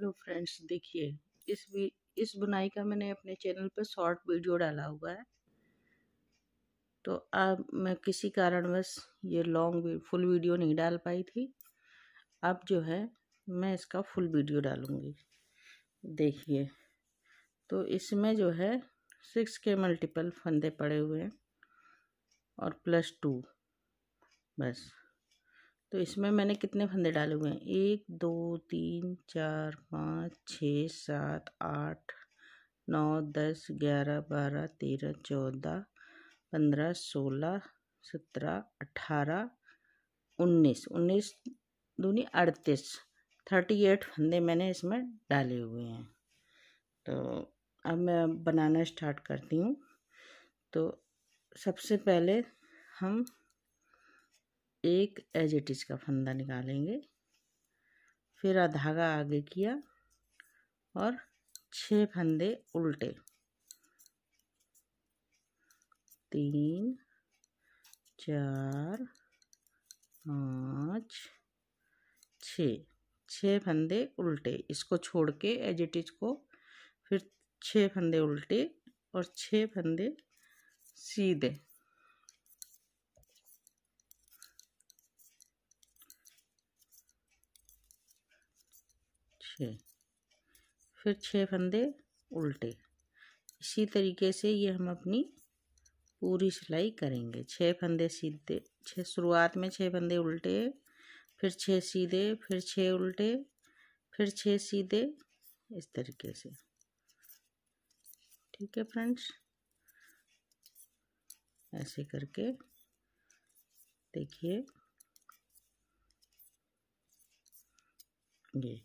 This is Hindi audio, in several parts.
हेलो फ्रेंड्स देखिए इस भी इस बुनाई का मैंने अपने चैनल पर शॉर्ट वीडियो डाला हुआ है तो अब मैं किसी कारणवश ये लॉन्ग फुल वीडियो नहीं डाल पाई थी अब जो है मैं इसका फुल वीडियो डालूँगी देखिए तो इसमें जो है सिक्स के मल्टीपल फंदे पड़े हुए हैं और प्लस टू बस तो इसमें मैंने कितने फंदे डाले हुए हैं एक दो तीन चार पाँच छः सात आठ नौ दस ग्यारह बारह तेरह चौदह पंद्रह सोलह सत्रह अठारह उन्नीस उन्नीस दूनी अड़तीस थर्टी एट फंदे मैंने इसमें डाले हुए हैं तो अब मैं बनाना स्टार्ट करती हूँ तो सबसे पहले हम एक एज इट इज का फंदा निकालेंगे फिर धागा आगे किया और छः फंदे उल्टे तीन चार पाँच छ छः फंदे उल्टे इसको छोड़ के एज इट इज को फिर छः फंदे उल्टे और छः फंदे सीधे फिर छः फंदे उल्टे इसी तरीके से ये हम अपनी पूरी सिलाई करेंगे छः फंदे सीधे छः शुरुआत में छः फंदे उल्टे फिर छः सीधे फिर छः उल्टे फिर छः सीधे इस तरीके से ठीक है फ्रेंड्स ऐसे करके देखिए ये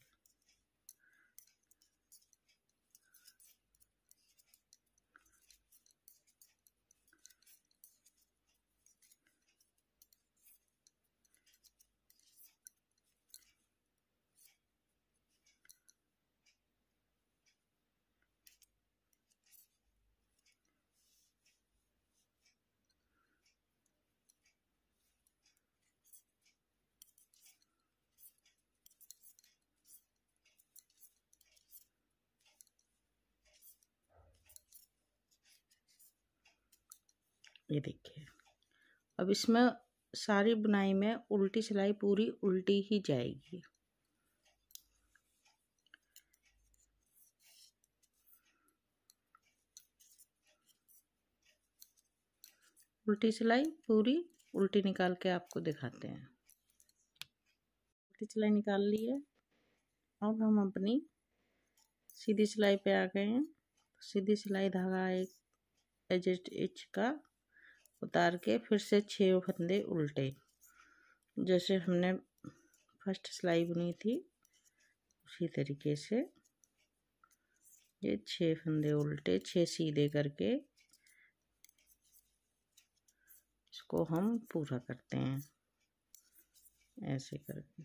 ये देखिए अब इसमें सारी बुनाई में उल्टी सिलाई पूरी उल्टी ही जाएगी उल्टी सिलाई पूरी उल्टी निकाल के आपको दिखाते हैं उल्टी सिलाई निकाल ली है अब हम अपनी सीधी सिलाई पे आ गए हैं सीधी सिलाई धागा एक एच का उतार के फिर से छः फंदे उल्टे जैसे हमने फर्स्ट सिलाई बुनी थी उसी तरीके से ये छः फंदे उल्टे छः सीधे करके इसको हम पूरा करते हैं ऐसे करके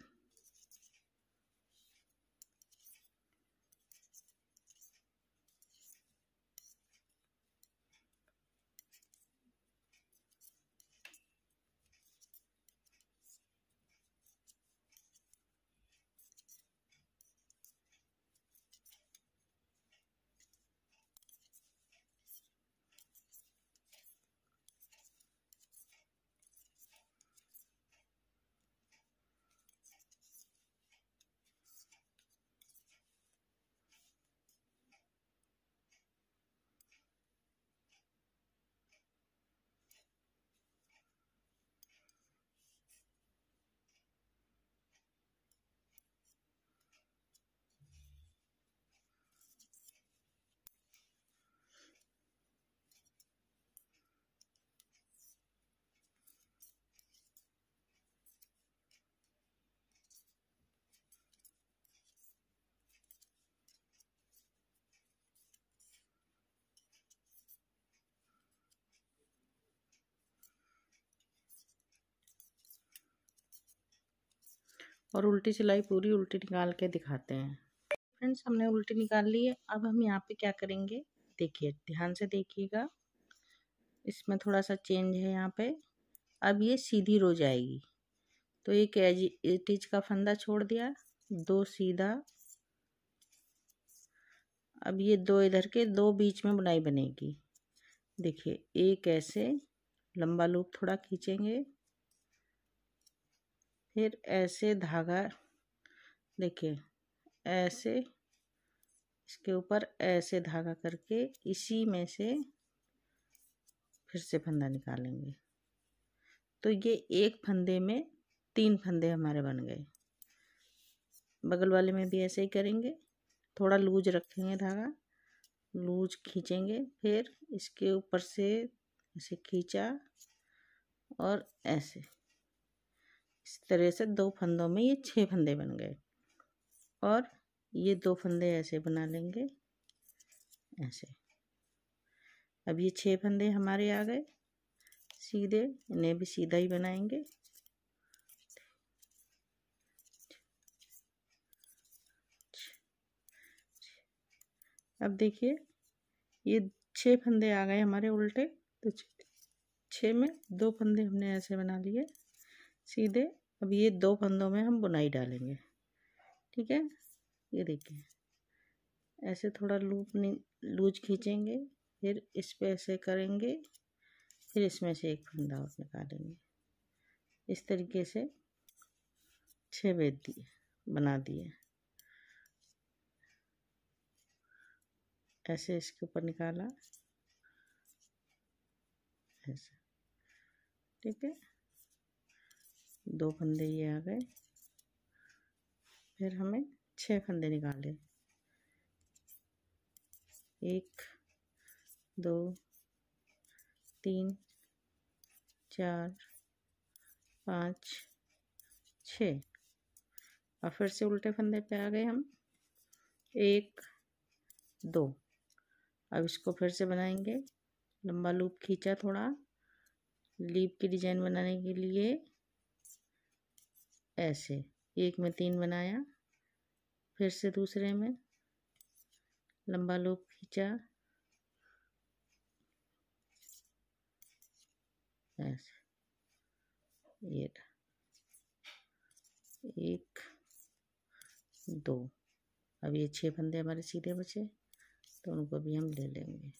और उल्टी सिलाई पूरी उल्टी निकाल के दिखाते हैं फ्रेंड्स हमने उल्टी निकाल ली है अब हम यहाँ पे क्या करेंगे देखिए ध्यान से देखिएगा इसमें थोड़ा सा चेंज है यहाँ पे अब ये सीधी रो जाएगी तो एक एज का फंदा छोड़ दिया दो सीधा अब ये दो इधर के दो बीच में बुनाई बनेगी देखिए एक ऐसे लंबा लूप थोड़ा खींचेंगे फिर ऐसे धागा देखिए ऐसे इसके ऊपर ऐसे धागा करके इसी में से फिर से फंदा निकालेंगे तो ये एक फंदे में तीन फंदे हमारे बन गए बगल वाले में भी ऐसे ही करेंगे थोड़ा लूज रखेंगे धागा लूज खींचेंगे फिर इसके ऊपर से ऐसे खींचा और ऐसे इस तरह से दो फंदों में ये छः फंदे बन गए और ये दो फंदे ऐसे बना लेंगे ऐसे अब ये छह फंदे हमारे आ गए सीधे इन्हें भी सीधा ही बनाएंगे अब देखिए ये छः फंदे आ गए हमारे उल्टे तो छः में दो फंदे हमने ऐसे बना लिए सीधे अब ये दो फंदों में हम बुनाई डालेंगे ठीक है ये देखिए ऐसे थोड़ा लूप लूज खींचेंगे फिर इस पर ऐसे करेंगे फिर इसमें से एक फंदा और निकालेंगे इस तरीके से छः बेद दिए बना दिए ऐसे इसके ऊपर निकाला ऐसे ठीक है दो फंदे ये आ गए फिर हमें छह फंदे निकाले एक दो तीन चार पाँच छ और फिर से उल्टे फंदे पे आ गए हम एक दो अब इसको फिर से बनाएंगे लंबा लूप खींचा थोड़ा लीप की डिज़ाइन बनाने के लिए ऐसे एक में तीन बनाया फिर से दूसरे में लंबा लूप खींचा ऐसे ये एक दो अब ये छः फंदे हमारे सीधे बचे तो उनको भी हम ले लेंगे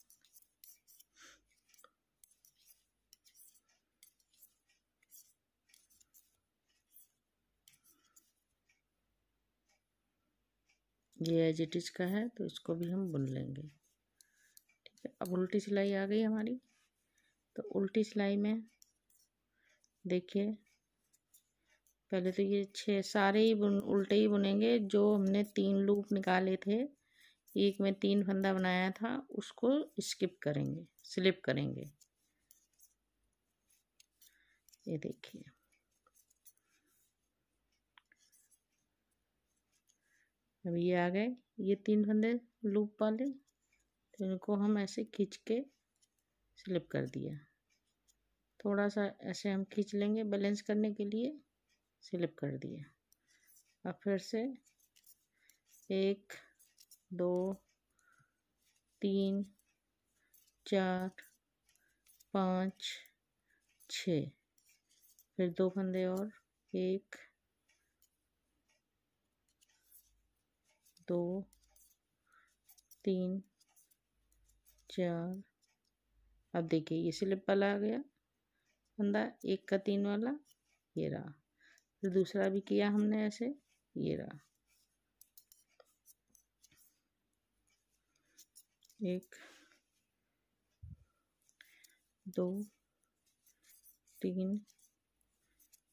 ये एज इट इज का है तो इसको भी हम बुन लेंगे ठीक है अब उल्टी सिलाई आ गई हमारी तो उल्टी सिलाई में देखिए पहले तो ये छः सारे ही बुन उल्टे ही बुनेंगे जो हमने तीन लूप निकाले थे एक में तीन फंदा बनाया था उसको स्किप करेंगे स्लिप करेंगे ये देखिए अब ये आ गए ये तीन फंदे लूप वाले तो इनको हम ऐसे खींच के स्लिप कर दिया थोड़ा सा ऐसे हम खींच लेंगे बैलेंस करने के लिए स्लिप कर दिया अब फिर से एक दो तीन चार पाँच छ फिर दो फंदे और एक दो तीन चार अब देखिए ये स्लिप वाला आ गया बंदा एक का तीन वाला ये रहा फिर तो दूसरा भी किया हमने ऐसे ये रहा एक दो तीन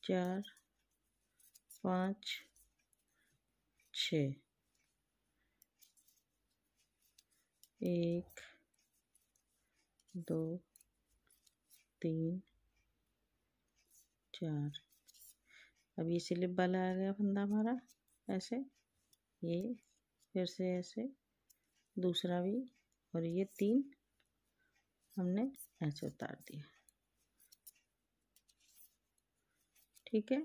चार पाँच छ एक दो तीन चार अब ये स्लिप वाला आ गया फंदा हमारा ऐसे ये फिर से ऐसे दूसरा भी और ये तीन हमने ऐसे उतार दिया ठीक है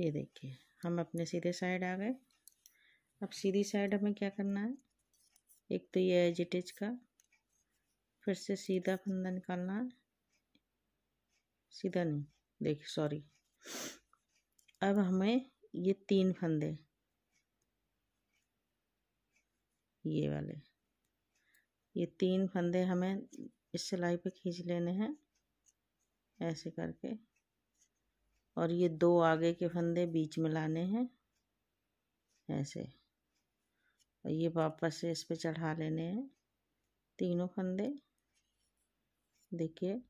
ये देखिए हम अपने सीधे साइड आ गए अब सीधी साइड हमें क्या करना है एक तो ये है इट का फिर से सीधा फंदा निकालना है सीधा नहीं देखिए सॉरी अब हमें ये तीन फंदे ये वाले ये तीन फंदे हमें इस सिलाई पे खींच लेने हैं ऐसे करके और ये दो आगे के फंदे बीच में लाने हैं ऐसे और ये वापस से इस पर चढ़ा लेने हैं तीनों फंदे देखिए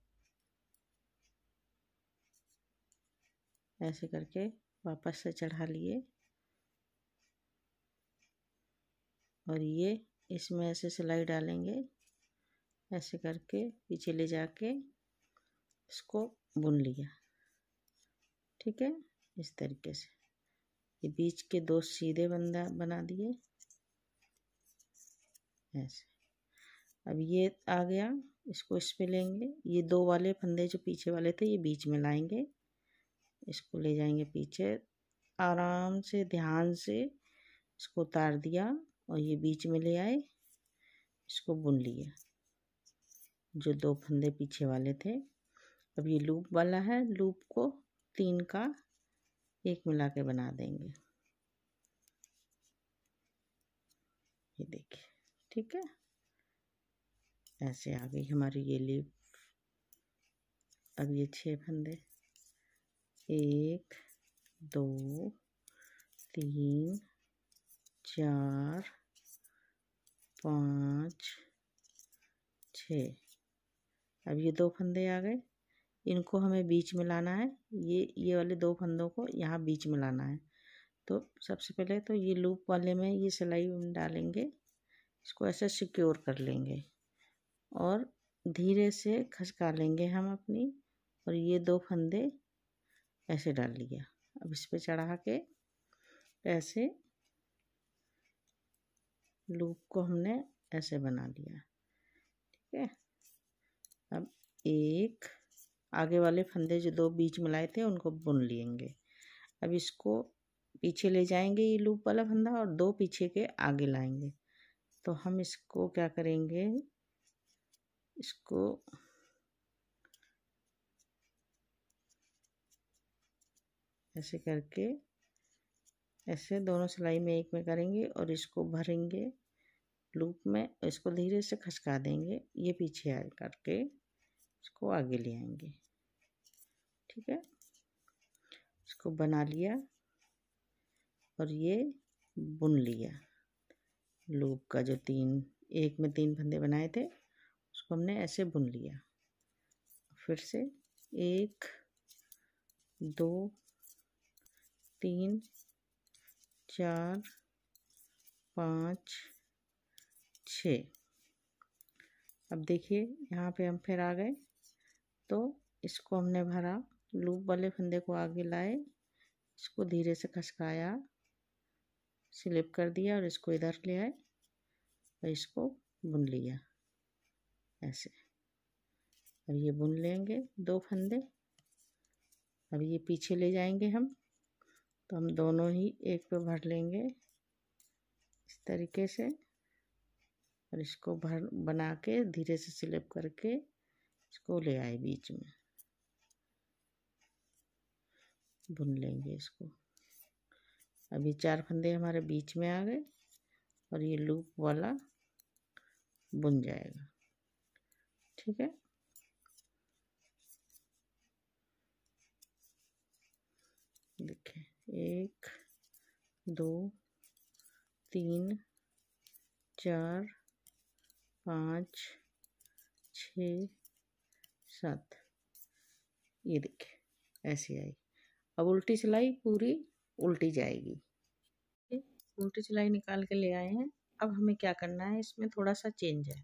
ऐसे करके वापस से चढ़ा लिए और ये इसमें ऐसे सिलाई डालेंगे ऐसे करके पीछे ले जाके इसको बुन लिया ठीक है इस तरीके से ये बीच के दो सीधे बंदा बना दिए ऐसे अब ये आ गया इसको इसमें लेंगे ये दो वाले फंदे जो पीछे वाले थे ये बीच में लाएंगे इसको ले जाएंगे पीछे आराम से ध्यान से इसको उतार दिया और ये बीच में ले आए इसको बुन लिया जो दो फंदे पीछे वाले थे अब ये लूप वाला है लूप को तीन का एक मिला के बना देंगे ये देखिए ठीक है ऐसे आ गई हमारी ये लिप अब ये छः फंदे एक दो तीन चार पाँच छ अब ये दो फंदे आ गए इनको हमें बीच में लाना है ये ये वाले दो फंदों को यहाँ बीच में लाना है तो सबसे पहले तो ये लूप वाले में ये सिलाई हम डालेंगे इसको ऐसे सिक्योर कर लेंगे और धीरे से खसका लेंगे हम अपनी और ये दो फंदे ऐसे डाल लिया अब इस पे चढ़ा के ऐसे लूप को हमने ऐसे बना लिया ठीक है अब एक आगे वाले फंदे जो दो बीच में लाए थे उनको बुन लेंगे अब इसको पीछे ले जाएंगे ये लूप वाला फंदा और दो पीछे के आगे लाएंगे तो हम इसको क्या करेंगे इसको ऐसे करके ऐसे दोनों सिलाई में एक में करेंगे और इसको भरेंगे लूप में इसको धीरे से खसका देंगे ये पीछे आ करके इसको आगे ले आएंगे ठीक है इसको बना लिया और ये बुन लिया लूप का जो तीन एक में तीन फंदे बनाए थे उसको हमने ऐसे बुन लिया फिर से एक दो तीन चार पाँच छ अब देखिए यहाँ पे हम फिर आ गए तो इसको हमने भरा लूप वाले फंदे को आगे लाए इसको धीरे से खसकाया स्लिप कर दिया और इसको इधर ले आए और इसको बुन लिया ऐसे और ये बुन लेंगे दो फंदे अब ये पीछे ले जाएंगे हम तो हम दोनों ही एक पे भर लेंगे इस तरीके से और इसको भर बना के धीरे से स्लिप करके इसको ले आए बीच में बुन लेंगे इसको अभी चार फंदे हमारे बीच में आ गए और ये लूप वाला बुन जाएगा ठीक है देखिए एक दो तीन चार पाँच छ सात ये देखिए ऐसी आई अब उल्टी सिलाई पूरी उल्टी जाएगी उल्टी सिलाई निकाल के ले आए हैं अब हमें क्या करना है इसमें थोड़ा सा चेंज है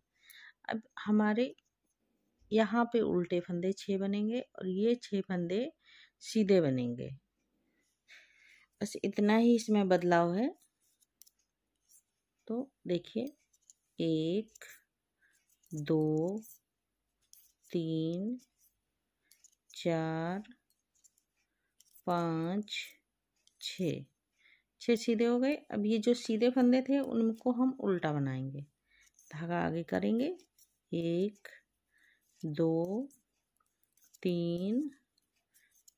अब हमारे यहाँ पे उल्टे फंदे छः बनेंगे और ये छः फंदे सीधे बनेंगे बस इतना ही इसमें बदलाव है तो देखिए एक दो तीन चार पाँच छः छः सीधे हो गए अब ये जो सीधे फंदे थे उनको हम उल्टा बनाएंगे धागा आगे करेंगे एक दो तीन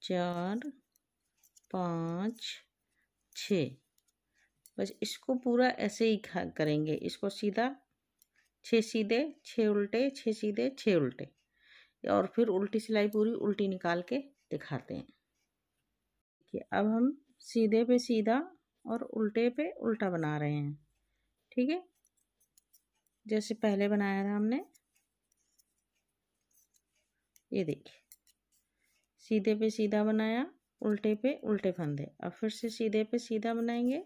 चार पाँच छ बस इसको पूरा ऐसे ही करेंगे इसको सीधा छः सीधे छः उल्टे छः सीधे छः उल्टे और फिर उल्टी सिलाई पूरी उल्टी निकाल के दिखाते हैं कि अब हम सीधे पे सीधा और उल्टे पे उल्टा बना रहे हैं ठीक है जैसे पहले बनाया था हमने ये देखिए सीधे पे सीधा बनाया उल्टे पे उल्टे फंदे अब फिर से सीधे पे सीधा बनाएंगे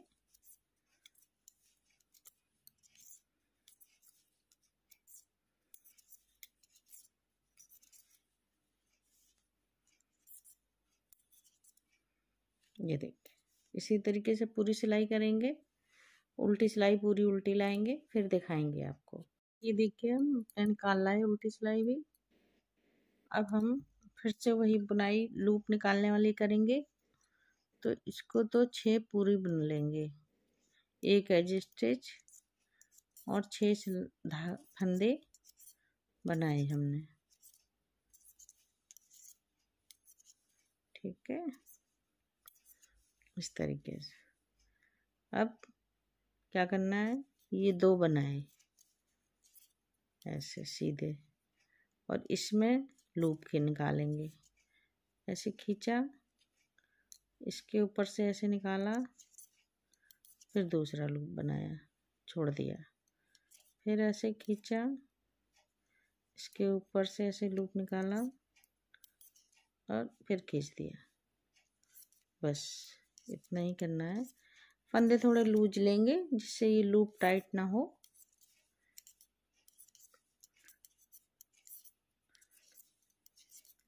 ये देखिए इसी तरीके से पूरी सिलाई करेंगे उल्टी सिलाई पूरी उल्टी लाएंगे फिर दिखाएंगे आपको ये देखिए हम निकाल लाए उल्टी सिलाई भी अब हम फिर से वही बुनाई लूप निकालने वाली करेंगे तो इसको तो छः पूरी बुन लेंगे एक एज स्टिच और छः फंदे बनाए हमने ठीक है इस तरीके से अब क्या करना है ये दो बनाए ऐसे सीधे और इसमें लूप के निकालेंगे ऐसे खींचा इसके ऊपर से ऐसे निकाला फिर दूसरा लूप बनाया छोड़ दिया फिर ऐसे खींचा इसके ऊपर से ऐसे लूप निकाला और फिर खींच दिया बस इतना ही करना है फंदे थोड़े लूज लेंगे जिससे ये लूप टाइट ना हो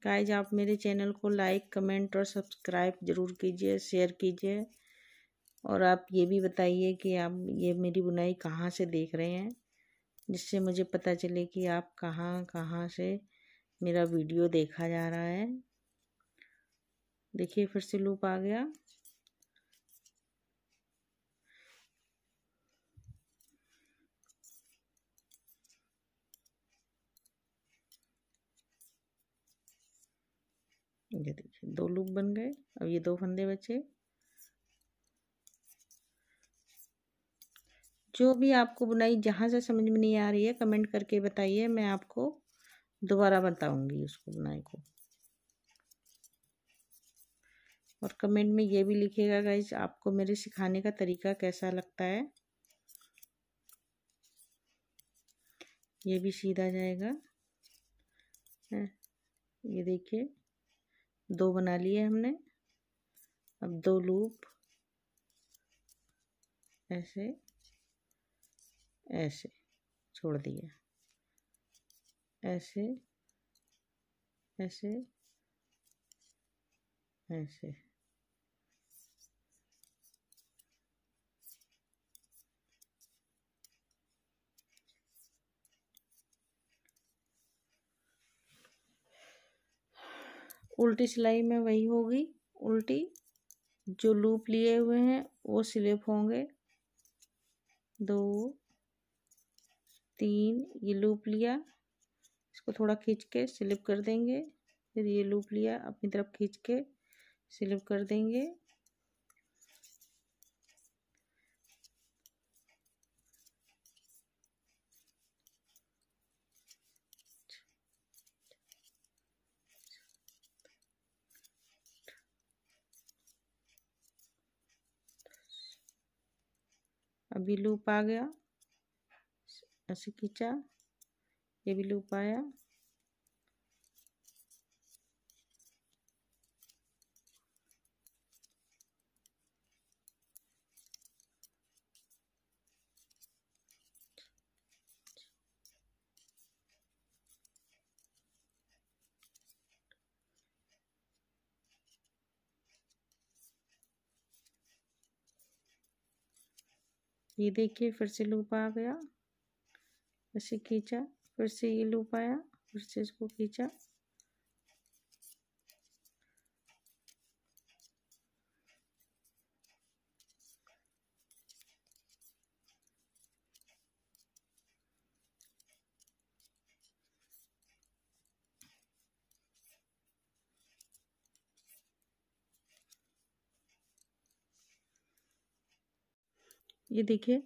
गाइज आप मेरे चैनल को लाइक कमेंट और सब्सक्राइब ज़रूर कीजिए शेयर कीजिए और आप ये भी बताइए कि आप ये मेरी बुनाई कहाँ से देख रहे हैं जिससे मुझे पता चले कि आप कहाँ कहाँ से मेरा वीडियो देखा जा रहा है देखिए फिर से लूप आ गया ये देखिए दो लूप बन गए अब ये दो फंदे बचे जो भी आपको बुनाई जहाँ से समझ में नहीं आ रही है कमेंट करके बताइए मैं आपको दोबारा बताऊंगी उसको बुनाई को और कमेंट में ये भी लिखिएगा गाइज आपको मेरे सिखाने का तरीका कैसा लगता है ये भी सीधा जाएगा ये देखिए दो बना लिए हमने अब दो लूप ऐसे ऐसे छोड़ दिया ऐसे ऐसे ऐसे उल्टी सिलाई में वही होगी उल्टी जो लूप लिए हुए हैं वो स्लिप होंगे दो तीन ये लूप लिया इसको थोड़ा खींच के स्लिप कर देंगे फिर ये लूप लिया अपनी तरफ खींच के स्लिप कर देंगे अभी लूप आ गया ऐसे खींचा ये भी लूप आया ये देखिए फिर से लूप आ गया फिर से खींचा फिर से ये लूप आया फिर से इसको खींचा ये देखिए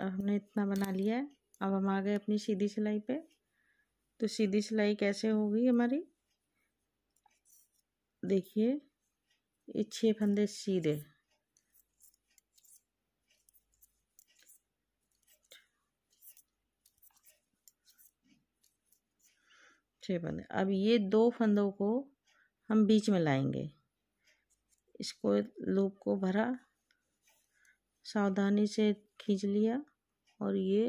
हमने इतना बना लिया है अब हम आ गए अपनी सीधी सिलाई पे तो सीधी सिलाई कैसे होगी हमारी देखिए ये छः फंदे सीधे छः फंदे अब ये दो फंदों को हम बीच में लाएंगे इसको लूप को भरा सावधानी से खींच लिया और ये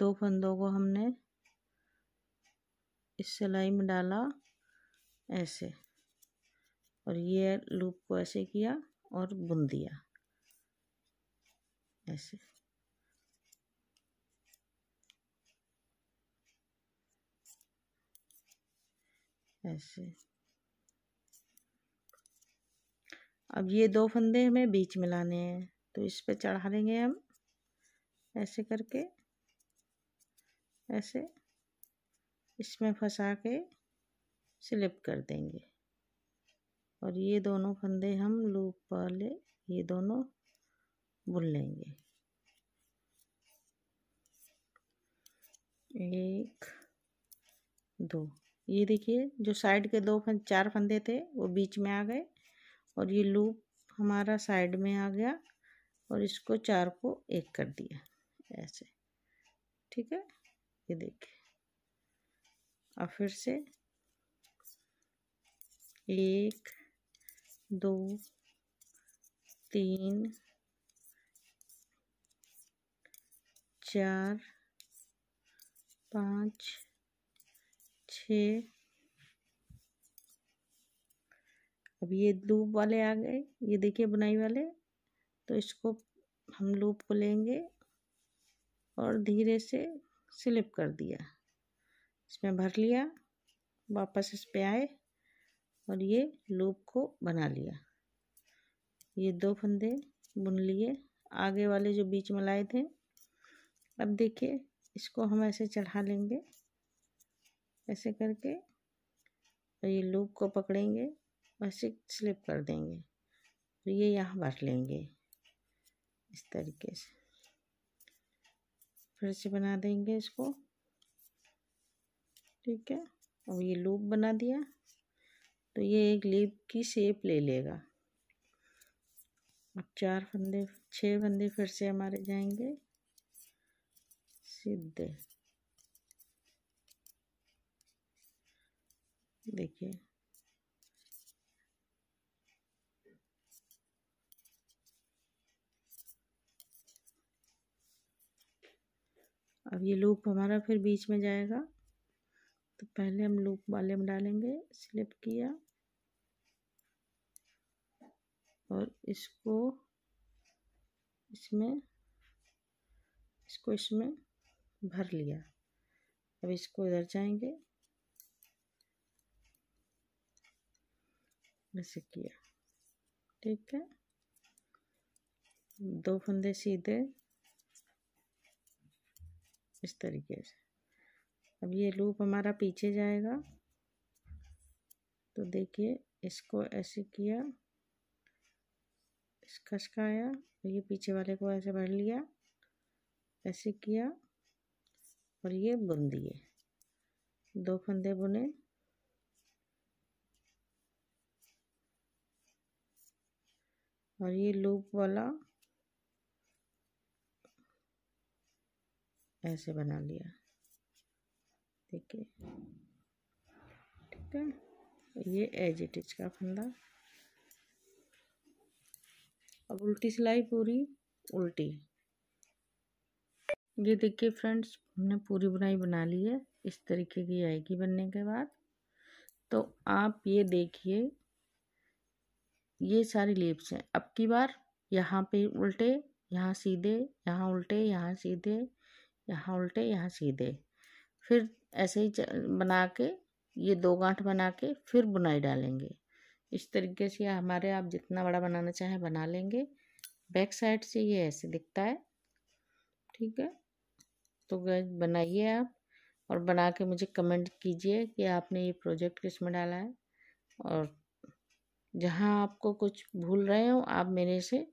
दो फंदों को हमने इस सिलाई में डाला ऐसे और ये लूप को ऐसे किया और बुन दिया ऐसे ऐसे अब ये दो फंदे हमें बीच में लाने हैं तो इस पे चढ़ा देंगे हम ऐसे करके ऐसे इसमें फंसा के स्लिप कर देंगे और ये दोनों फंदे हम लूप वाले ये दोनों बुन लेंगे एक दो ये देखिए जो साइड के दो फंद चार फंदे थे वो बीच में आ गए और ये लूप हमारा साइड में आ गया और इसको चार को एक कर दिया ऐसे ठीक है ये देखिए और फिर से एक दो तीन चार पाँच छ अब ये लूप वाले आ गए ये देखिए बुनाई वाले तो इसको हम लूप को लेंगे और धीरे से स्लिप कर दिया इसमें भर लिया वापस इस पर आए और ये लूप को बना लिया ये दो फंदे बुन लिए आगे वाले जो बीच में लाए थे अब देखिए इसको हम ऐसे चढ़ा लेंगे ऐसे करके और ये लूप को पकड़ेंगे बस एक स्लिप कर देंगे और ये यहाँ भर लेंगे इस तरीके से फिर से बना देंगे इसको ठीक है अब ये लूप बना दिया तो ये एक लीप की शेप ले लेगा अब चार फंदे छः फंदे फिर से हमारे जाएंगे सीधे देखिए अब ये लूप हमारा फिर बीच में जाएगा तो पहले हम लूप वाले में डालेंगे स्लिप किया और इसको इसमें इसको इसमें भर लिया अब इसको इधर जाएंगे ऐसे किया ठीक है दो फंदे सीधे इस तरीके से अब ये लूप हमारा पीछे जाएगा तो देखिए इसको ऐसे किया खसकाया ये पीछे वाले को ऐसे भर लिया ऐसे किया और ये बुन दिए दो फंदे बुने और ये लूप वाला ऐसे बना लिया देखिए ठीक है ये एज इट इज का फंदा अब उल्टी सिलाई पूरी उल्टी ये देखिए फ्रेंड्स हमने पूरी बुनाई बना ली है इस तरीके की आएगी बनने के बाद तो आप ये देखिए ये सारी लेप्स हैं अब की बार यहाँ पे उल्टे यहाँ सीधे यहाँ उल्टे यहाँ सीधे यहाँ उल्टे यहाँ सीधे फिर ऐसे ही बना के ये दो गांठ बना के फिर बुनाई डालेंगे इस तरीके से हमारे आप जितना बड़ा बनाना चाहें बना लेंगे बैक साइड से ये ऐसे दिखता है ठीक है तो गैस बनाइए आप और बना के मुझे कमेंट कीजिए कि आपने ये प्रोजेक्ट किस में डाला है और जहाँ आपको कुछ भूल रहे हो आप मेरे से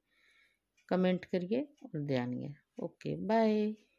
कमेंट करिए और ध्यानिए ओके बाय